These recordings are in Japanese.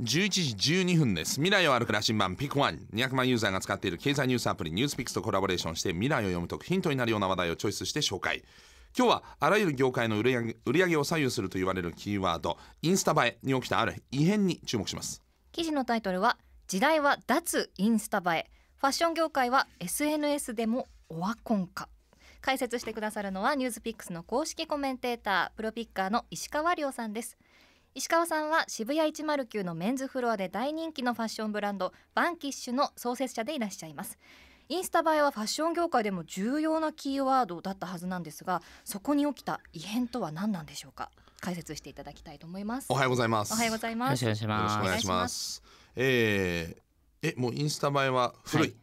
11時12分です未来を歩く羅針盤ピックワン200万ユーザーが使っている経済ニュースアプリニュースピックスとコラボレーションして未来を読むとヒントになるような話題をチョイスして紹介今日はあらゆる業界の売り上げ売り上げを左右すると言われるキーワードインスタ映えに起きたある異変に注目します記事のタイトルは時代は脱インスタ映えファッション業界は SNS でもオワコン化解説してくださるのはニュースピックスの公式コメンテータープロピッカーの石川亮さんです石川さんは渋谷109のメンズフロアで大人気のファッションブランドバンキッシュの創設者でいらっしゃいますインスタ映えはファッション業界でも重要なキーワードだったはずなんですがそこに起きた異変とは何なんでしょうか解説していただきたいと思いますおはようございますおはようございますよろしくお願いしますえー、えもうインスタ映えは古い、はい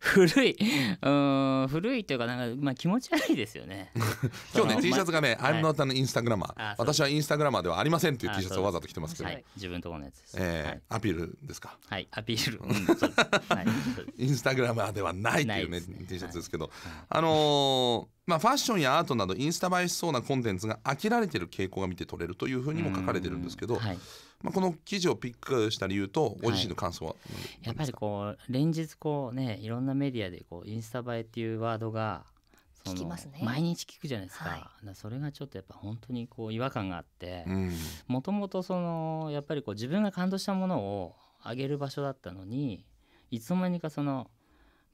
古い、うん、古いというかなんか、まあ、気持ち悪いですよね 今日ね T シャツがね「あい not の n i n s t a g r はい」私はインスタグラマーではありません」っていう T シャツをわざと着てますけど、はい、自分とこのやつです、えー、はい、アピールですかはいアピール、うん、インスタグラマーではないっていうねね T シャツですけど、あのーまあ、ファッションやアートなどインスタ映えしそうなコンテンツが飽きられてる傾向が見て取れるというふうにも書かれてるんですけど、はい、まあ、この記事をピックした理由とご自身の感想は、はい、やっぱりこう連日こうねいろんなメディアでこうインスタ映えっていうワードが聞きますね毎日聞くじゃないですか,、はい、それがちょっとやっぱ本当にこう違和感があってもともとそのやっぱりこう自分が感動したものをあげる場所だったのにいつの間にかその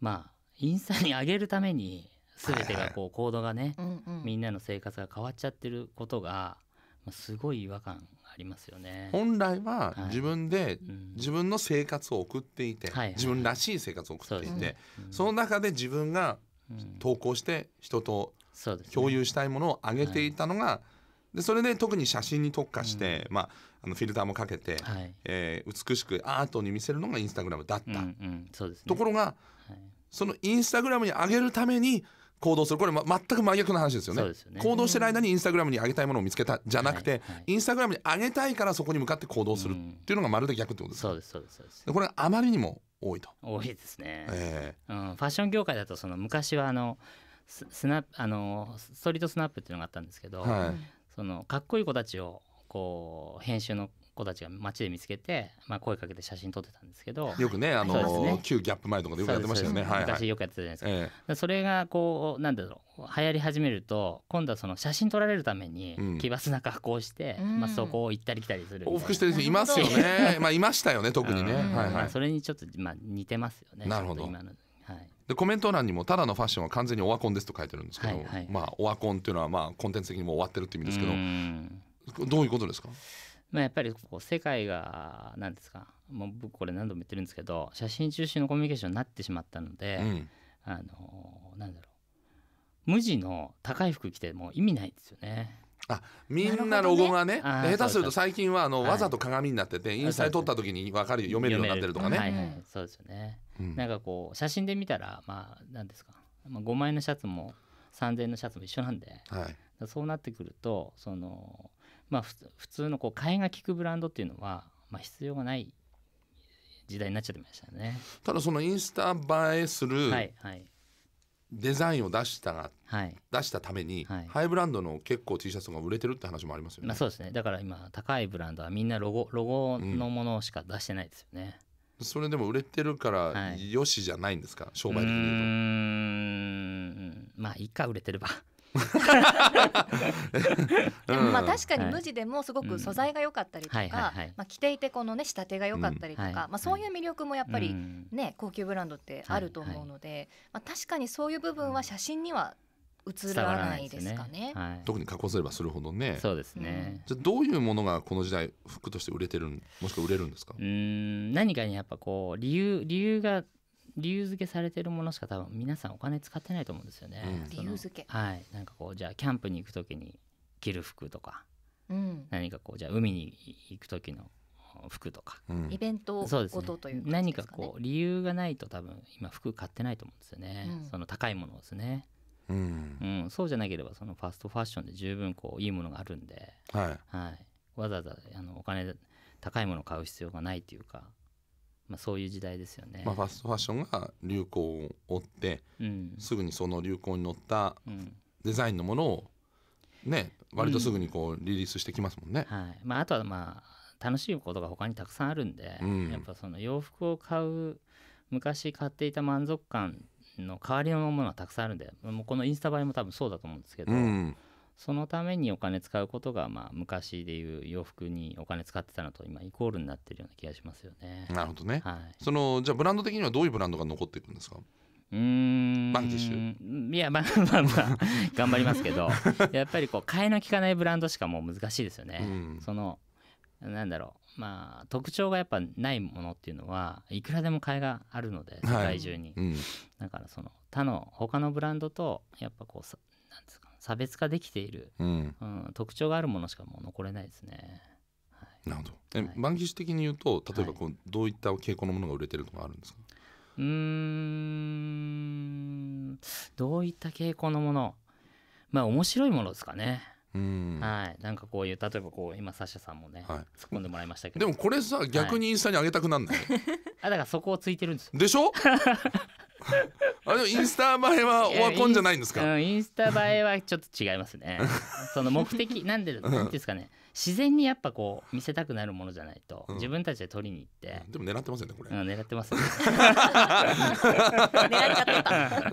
まあインスタに上げるために全てがこう行動がね、みんなの生活が変わっちゃってることがすごい違和感ありますよね本来は自分で自分の生活を送っていて、自分らしい生活を送っていて、その中で自分が投稿して人と共有したいものを上げていたのが、でそれで特に写真に特化して、うん、まあ、あのフィルターもかけて、はい、えー、美しくアートに見せるのがインスタグラムだった、うんうんね、ところが、はい、そのインスタグラムに上げるために行動するこれ、全く真逆の話ですよね、ね、行動してる間にインスタグラムに上げたいものを見つけたじゃなくて、はいはい、インスタグラムに上げたいからそこに向かって行動するっていうのがまるで逆ってことですか、うん、そうですそうですこれあまりにも多いと多いですね、えー、うん、ファッション業界だとその昔はあのスナあのストリートスナップっていうのがあったんですけど、はい、そのかっこいい子たちをこう編集の子たちが街で見つけて、まあ、声かけて写真撮ってたんですけどよくねあの、ね、旧ギャップ前とかでよくやってましたよね、はいはい、昔よくやってたじゃないですかええ、それがこうなんだろう流行り始めると今度はその写真撮られるために奇抜な格好をして、うん、まあ、そこを行ったり来たりする往復してる人いますよね まあいましたよね特にね、はいはい、まあ、それにちょっと、まあ、似てますよねなるほど今のはい、でコメント欄にも「ただのファッションは完全にオワコンです」と書いてるんですけど、はいはい、まあ、オワコンっていうのはまあコンテンツ的にも終わってるって意味ですけどどういうことですかまあ、やっぱりこう世界が何ですかもう僕これ何度も言ってるんですけど写真中心のコミュニケーションになってしまったので、うん、あのなんだろう無地の高い服着ても意味ないですよね。あみんなロゴがね、ね、下手すると最近はあの、わざと鏡になっててインスタで撮った時に分かる読めるようになってるとかね。はいはい、そうですよね、うん、なんかこう写真で見たらまあ何ですか、まあ、5枚のシャツも3,000円のシャツも一緒なんで、はい、そうなってくるとそのまあ、普通のこう替えが利くブランドっていうのは、まあ、必要がない時代になっちゃってましたねただそのインスタ映えするデザインを出したが、はい、出したために、はい、ハイブランドの結構 T シャツが売れてるって話もありますよね、まあ、そうですねだから今高いブランドはみんなロゴロゴのものしか出してないですよね、うん、それでも売れてるから、はい、よしじゃないんですか商売的に言うとうんまあいいか売れてればで もまあ確かに無地でもすごく素材が良かったりとか、まあ、着ていてこのね仕立てが良かったりとか、まあ、そういう魅力もやっぱりね、高級ブランドってあると思うので、まあ、確かにそういう部分は写真には映らないですかね、特に加工すればするほどねそうですね、じゃどういうものがこの時代服として売れてるもしくは売れるんですかうん何かにやっぱこう理由理由が理由付けされてるものしか多分皆さんお金使ってないと思うんですよね。理由付けはいなんかこうじゃあキャンプに行く時に着る服とか、うん、何かこうじゃあ海に行く時の服とか、うん、イベントごとという、か、ね、何かこう理由がないと多分今服買ってないと思うんですよね、うん、その高いものですね。うん、うん、そうじゃなければそのファストファッションで十分こういいものがあるんで、はい、はい、わざわざあのお金高いものを買う必要がないっていうかまあ、そういう時代ですよね、まあ、ファストファッションが流行を追って、うん、すぐにその流行に乗ったデザインのものをね割とすぐにこうリリースしてきますもんね。うんはいまあ、あとはまあ楽しいことが他にたくさんあるんで、やっぱその洋服を買う昔買っていた満足感の代わりのものはたくさんあるんでもうこのインスタ映えも多分そうだと思うんですけど。そのためにお金使うことが、まあ、昔でいう洋服にお金使ってたのと今イコールになってるような気がしますよね。なるほどね。はい、そのじゃあブランド的にはどういうブランドが残っていくんですかうんバンキッシュいやまあまあまあ頑張りますけど やっぱりこう替えのきかないブランドしかもう難しいですよね。うん、そのなんだろうまあ特徴がやっぱないものっていうのはいくらでも買いがあるので世界中に、はいうん、だからその他の他のブランドとやっぱこうなんですか差別化できている、うんうん、特徴があるものしかもう残れないですね。はい、なるほど。え、万い、満的に言うと例えばこう、どういった傾向のものが売れてるとかあるんですかうんどういった傾向のものまあ面白いものですかね。うん、はい、なんかこういう例えばこう今サッシャさんもね、はい、突っ込んでもらいましたけどでもこれさ逆にインスタに上げたくなんない、は い、あだからそこをついてるんですでしょ あでもインスタ映えはオワコンじゃないんですか、うん、インスタ映えはちょっと違いますね その目的なんでなんですかね自然にやっぱこう見せたくなるものじゃないと、うん、自分たちで取りに行ってでも狙ってますよねこれ、うん、狙ってます、ね、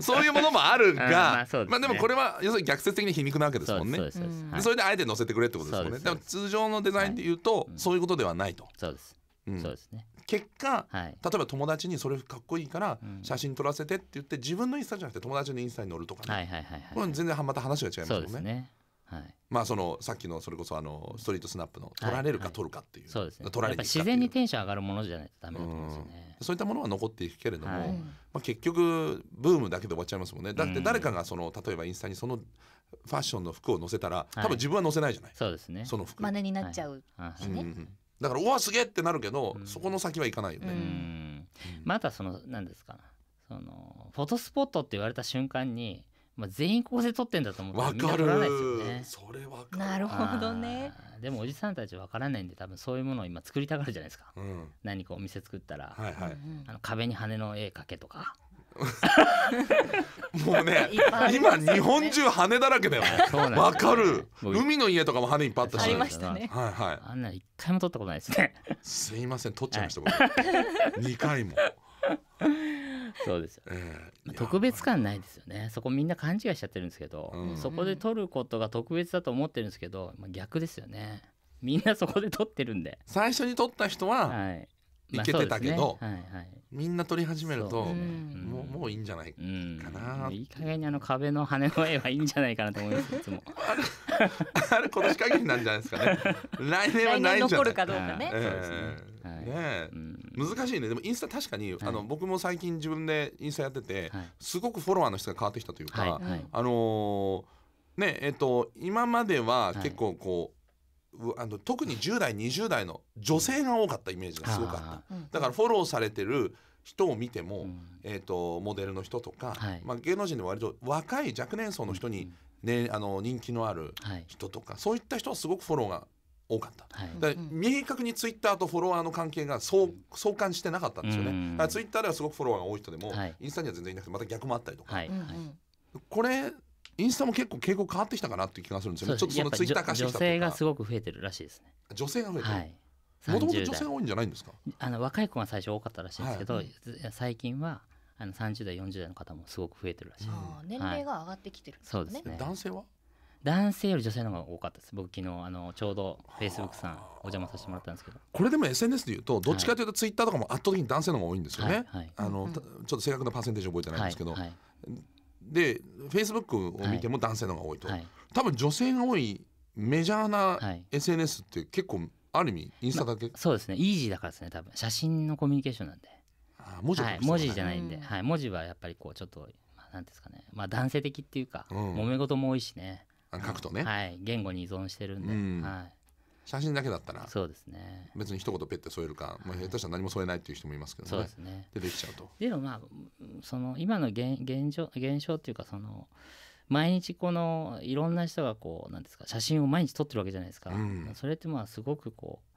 そういうものもあるが、まあね、まあでもこれは要するに逆説的に皮肉なわけですもんねそうですそれであえて載せてくれってことですもんねでも通常のデザインでいうと、はい、そういうことではないとそうですうん、そうですね結果、はい、例えば友達にそれかっこいいから写真撮らせてって言って、自分のインスタじゃなくて友達のインスタに載るとかね、これ全然また話が違いますね。そうですねはい、まあそのさっきのそれこそあのストリートスナップの取られるか取るかっていう、はいはい、そうですね、取られ自然にテンション上がるものじゃないとダメだと思うんですよねそういったものは残っていくけれども、はい、まあ、結局ブームだけで終わっちゃいますもんねだって誰かがその例えばインスタにそのファッションの服を載せたら多分自分は載せないじゃない、そうですねその服真似になっちゃうしね、うんうんだからおわすげえってなるけど、そこの先はいかないよね。またその何ですかそのフォトスポットって言われた瞬間に、まあ、全員ここで撮ってんだと思ってみんな撮らないですよね。それわかるなるほどねでもおじさんたちわからないんで多分そういうものを今作りたがるじゃないですか、うん、何かお店作ったら、はいはい、あの壁に羽の絵描けとか。もうね、今日本中羽だらけだよね。わかる。海の家とかも羽いっぱいあったし。ありましたね。はいあんな一回も取ったことないですね。すいません、取っちゃいました僕。二回も。そうですよ、特別感ないですよねそこみんな勘違いしちゃってるんですけど、そこで取ることが特別だと思ってるんですけど、逆ですよねみんなそこで取ってるんで最初に取った人は、はい、いけてたけど、まあねはいはい、みんな撮り始めると、ね、もうもういいんじゃないかな、いい加減にあの壁の羽の絵はいいんじゃないかなと思いますいつもあれ 今年限りなんじゃないですかね 来年はないんじゃないかどうかね,、えー、ね、はいうん、難しいねでもインスタ確かに、あの僕も最近自分でインスタやってて、はい、すごくフォロワーの質が変わってきたというか、はい、あのー、ねえっ、ー、と今までは結構こう、あの特に10代20代の女性が多かったイメージがすごかっただからフォローされてる人を見ても、うん、えーと、モデルの人とか、はい、まあ、芸能人でも割と若い若年層の人にね、うんあの人気のある人とか、はい、そういった人はすごくフォローが多かった、はい、明確にツイッターとフォロワーの関係が相相関してなかったんですよね、うん、ツイッターではすごくフォロワーが多い人でも、インスタには全然いなくてまた逆もあったりとか、これインスタも結構傾向変わってきたかなっていう気がするんですよね。ちょっとそのツイッター化してきたというか。女性がすごく増えてるらしいですね。女性が増えてる。はい。もともと女性が多いんじゃないんですかあの若い子が最初多かったらしいんですけど、はい、最近はあの30代40代の方もすごく増えてるらしい、うん、年齢が上がってきてるんですねそうですね男性は男性より女性の方が多かったです僕昨日あのちょうどフェイスブックさんお邪魔させてもらったんですけどこれでも SNS でいうとどっちかというとツイッターとかも圧倒的に男性の方が多いんですよね、はいはい、あの、うん、ちょっと正確なパーセンテージ覚えてないんですけど、はい、でフェイスブックを見ても男性の方が多いと、はい、多分女性が多いメジャーな SNS って結構ある意味インスタだけ、まそうですねイージーだからですね多分写真のコミュニケーションなんで文字はい、文字じゃないんで、うん、はい、文字はやっぱりこうちょっと、まあ、なんですかね、まあ、男性的っていうか、うん、揉め事も多いしね書くとね、はい、言語に依存してるんで、うん、はい写真だけだったらそうですね別に一言ペッて添えるか、まあ、下手したら何も添えないっていう人もいますけどね,、そうですねでできちゃうと。でもまあその今の現現状現象っていうかその毎日このいろんな人がこうなんですか写真を毎日撮ってるわけじゃないですか、うん、それってまあすごくこう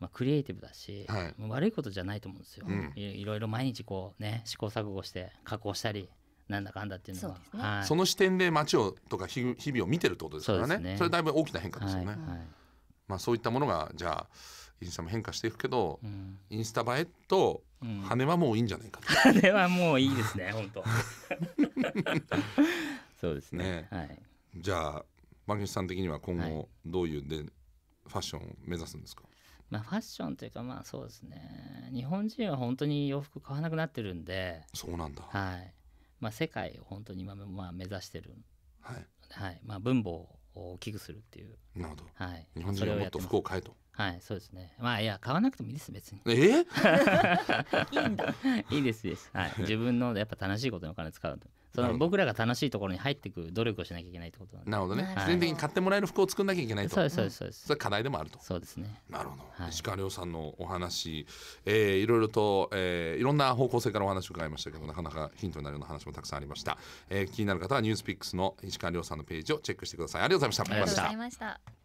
まあ、クリエイティブだし、はい、悪いことじゃないと思うんですよ、うん、いろいろ毎日こうね試行錯誤して加工したりなんだかんだっていうのはそ、ねはい、その視点で街をとか日々を見てるってことですからね、ね、それだいぶ大きな変化ですよね。はいまあ、そういったものがじゃあインスタも変化していくけど、うん、インスタ映えと羽はもういいんじゃないかと、うん、羽はもういいですね本当 そうですね、ね、はい、じゃあマギさん的には今後どういうで、はい、ファッションを目指すんですかまあ、ファッションというかまあそうですね日本人は本当に洋服買わなくなってるんでそうなんだ、はいまあ、世界を本当に今、まあ、目指してる、はいはいまあ、文房危惧するっていうなるほど、はい、日本人がもっと服を買えとはいそうですねまあいや買わなくてもいいです別にえ いいんだいいですです、はい、自分のやっぱ楽しいことにお金使うとその僕らが楽しいところに入っていく努力をしなきゃいけないってことなんでなるほどね、は然的に買ってもらえる服を作んなきゃいけないとそうですそうですそうですそれ課題でもあるとそうですねなるほど、はい、石川亮さんのお話、えー、いろいろと、えー、いろんな方向性からお話を伺いましたけどなかなかヒントになるような話もたくさんありました、えー、気になる方はニュースピックスの石川亮さんのページをチェックしてくださいありがとうございましたありがとうございました